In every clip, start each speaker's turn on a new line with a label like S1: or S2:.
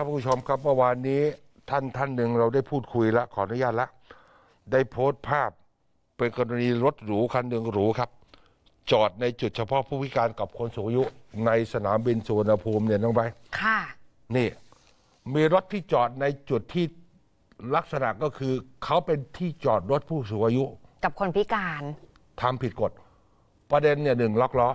S1: ครับผู้ชมครับเมื่อวานนี้ท่านท่านหนึ่งเราได้พูดคุยละขออนุญาตละ ได้โพสต์ภาพ เป็นกรณีรถหรูคันหนึ่งหรูครับ จอดในจุดเฉพาะผู้พิการกับคนสูงอายุในสนามบินสุวรรณภูมิเนี่ยน้องใบค่ะนี่มีรถที่จอดในจุดที่ลักษณะก็คือเขาเป็นที่จอดรถผู้สูงอายุ กับคนพิการทำผิดกฎ ประเด็นเนี่ยหนึ่งล็อกล้อ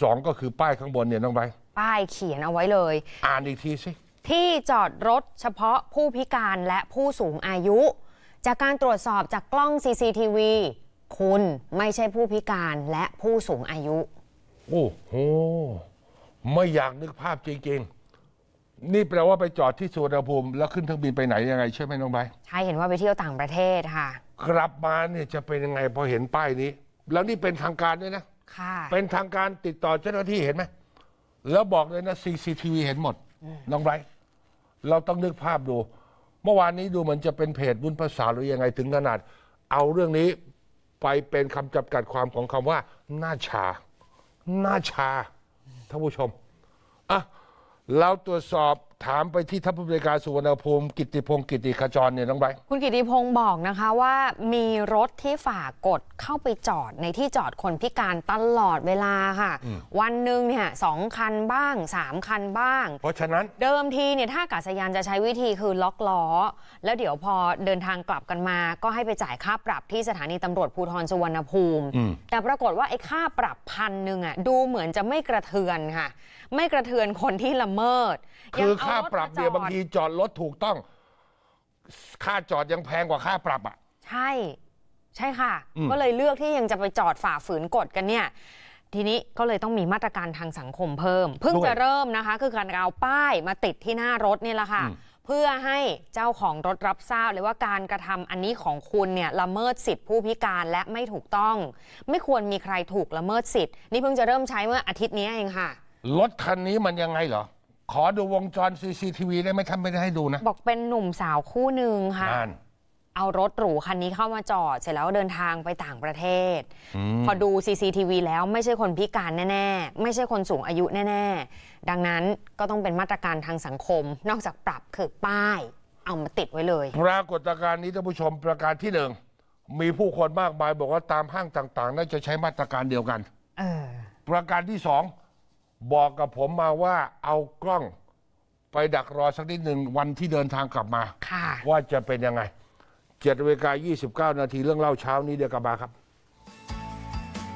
S1: สองก็คือป้ายข้างบนเนี่ยน้องใบ
S2: ป้ายเขียนเอาไว้เลย
S1: อ่านอีกทีสิที่
S2: จอดรถเฉพาะผู้พิการและผู้สูงอายุ จากการตรวจสอบจากกล้อง CCTV คุณไม่ใช่ผู้พิการและผู้สูงอายุ
S1: โอ้โหไม่อยากนึกภาพจริงๆ นี่แปลว่าไปจอดที่สุวรรณภูมิแล้วขึ้นเครื่องบินไปไหนยังไง ใช่ไหมน้องใบ
S2: ใช่เห็นว่าไปเที่ยวต่างประเทศค่ะ
S1: กลับมาเนี่ยจะเป็นยังไงพอเห็นป้ายนี้ แล้วนี่เป็นทางการด้วยนะ ค่ะ เป็นทางการติดต่อเจ้าหน้าที่เห็นไหมแล้วบอกเลยนะ CCTV เห็นหมด น้องไบรเราต้องนึกภาพดู เมื่อวานนี้ดูเหมือนจะเป็นเพจบุญภาษาหรือยังไงถึงขนาด เอาเรื่องนี้ไปเป็นคำจำกัดความของคำว่าหน้าชาหน้าชาท่านผู้ชมอ่ะเราตรวจสอบถามไปที่ทัพบริการสุวรรณภูมิ กิติพงศ์กิติขจรเนี่ยน้องใบ
S2: คุณกิติพงศ์บอกนะคะว่ามีรถที่ฝ่ากฎเข้าไปจอดในที่จอดคนพิการตลอดเวลาค่ะ วันหนึ่งเนี่ยสองคันบ้างสามคันบ้าง เพราะฉะนั้นเดิมทีเนี่ยถ้ากาศยานจะใช้วิธีคือล็อกล้อแล้วเดี๋ยวพอเดินทางกลับกันมา ก็ให้ไปจ่ายค่าปรับที่สถานีตำรวจภูธรสุวรรณภูมิ แต่ปรากฏว่าไอ้ค่าปรับพันหนึ่งอ่ะดูเหมือนจะไม่กระเทือนค่ะ ไม่กระเทือนคนที่ละเมิดคือคค่าปรับเดียย
S1: บางทีจอดรถถูกต้อง ค่าจอดยังแพงกว่าค่าปรับอ่ะใช่
S2: ใช่ค่ะ ก็เลยเลือกที่ยังจะไปจอดฝ่าฝืนกฎกันเนี่ย ทีนี้ก็เลยต้องมีมาตรการทางสังคมเพิ่มเพิ่งจะเริ่มนะคะ คือการเอาป้ายมาติดที่หน้ารถนี่แหละค่ะ เพื่อให้เจ้าของรถรับทราบเลยว่าการกระทำอันนี้ของคุณเนี่ยละเมิดสิทธิผู้พิการและไม่ถูกต้อง ไม่ควรมีใครถูกละเมิดสิทธิ์ นี่เพิ่งจะเริ่มใช้เมื่ออาทิตย์นี้เองค่ะ
S1: รถคันนี้มันยังไงเหรอขอดูวงจร CCTV ได้ไหมท่านไม่ได้ให้ดูนะ บอกเป็นหนุ่มสาวคู่หนึ่งค่ะเอารถหรูคันนี้เข้ามา
S2: จอด เสร็จแล้วเดินทางไปต่างประเทศ พอดู CCTV แล้วไม่ใช่คนพิการแน่ ๆ ไม่ใช่คนสูงอายุแน่ ๆ ดังนั้นก็ต้องเป็นมาตรการทางสังคม นอกจาก
S1: ปรับคือป้ายเอามาติดไว้เลย ปรากฏการณ์นี้ท่านผู้ชม ประการที่หนึ่ง มีผู้คนมากมาย บอกว่าตามห้างต่างๆน่าจะใช้มาตรการเดียวกันออประการที่สองบอกกับผมมาว่าเอากล้อง ไปดักรอสักนิดหนึ่งวันที่เดินทางกลับมาว่าจะเป็นยังไงเจ็ดเวลา29 นาทีเรื่องเล่าเช้านี้เดี๋ยวกลับมาครับ